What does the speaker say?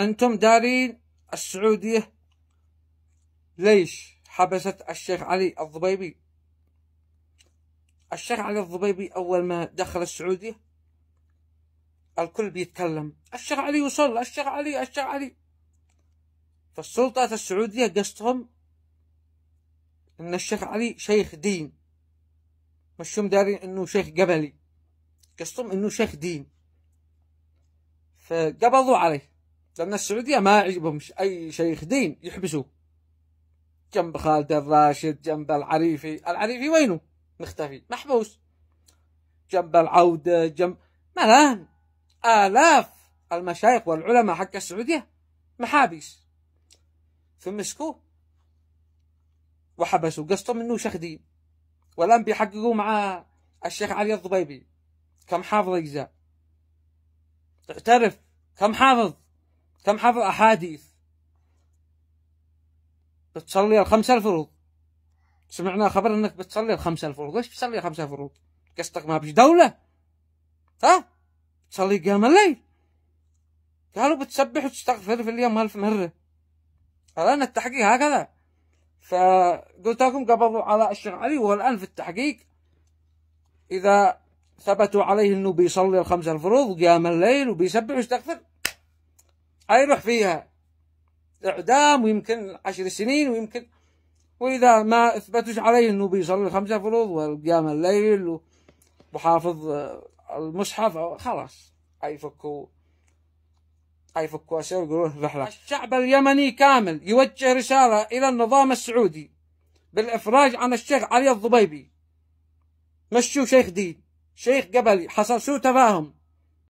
أنتم دارين السعودية ليش حبست الشيخ علي الضبيبي الشيخ علي الضبيبي أول ما دخل السعودية الكل بيتكلم الشيخ علي وصل الشيخ علي الشيخ علي فالسلطات السعودية قصدهم أن الشيخ علي شيخ دين مش هم دارين أنه شيخ قبلي قصدهم أنه شيخ دين فقبضوا عليه لأن السعودية ما يعجبهمش أي شيخ دين يحبسوه جنب خالد الراشد جنب العريفي العريفي وينه مختفي محبوس جنب العودة جنب ملان آلاف المشايخ والعلماء حق السعودية محابس ثم مسكوه وحبسوا قصدوا منه شيخ دين والآن بيحققوا مع الشيخ علي الضبيبي كم حافظ إجزاء اعترف كم حافظ كم حفظ أحاديث بتصلي الخمسة الفروض سمعنا خبر أنك بتصلي الخمسة الفروض ليش بتصلي الخمسة الفروض قصدك ما بيش دولة ها بتصلي قيام الليل قالوا بتسبح وتستغفر في اليوم ألف مرة الآن التحقيق هكذا فقلت لكم قبضوا على الشيخ علي والآن في التحقيق إذا ثبتوا عليه أنه بيصلي الخمسة الفروض وقيام الليل وبيسبح ويستغفر روح فيها إعدام ويمكن عشر سنين ويمكن وإذا ما أثبتوش عليه أنه بيصلي الخمسة فروض والقيام الليل وحافظ آه، المصحف خلاص هيفكوا هيفكوا أسير يقولون رحلة الشعب اليمني كامل يوجه رسالة إلى النظام السعودي بالإفراج عن الشيخ علي الضبيبي مشوا شيخ دين شيخ قبلي حصل سوء تفاهم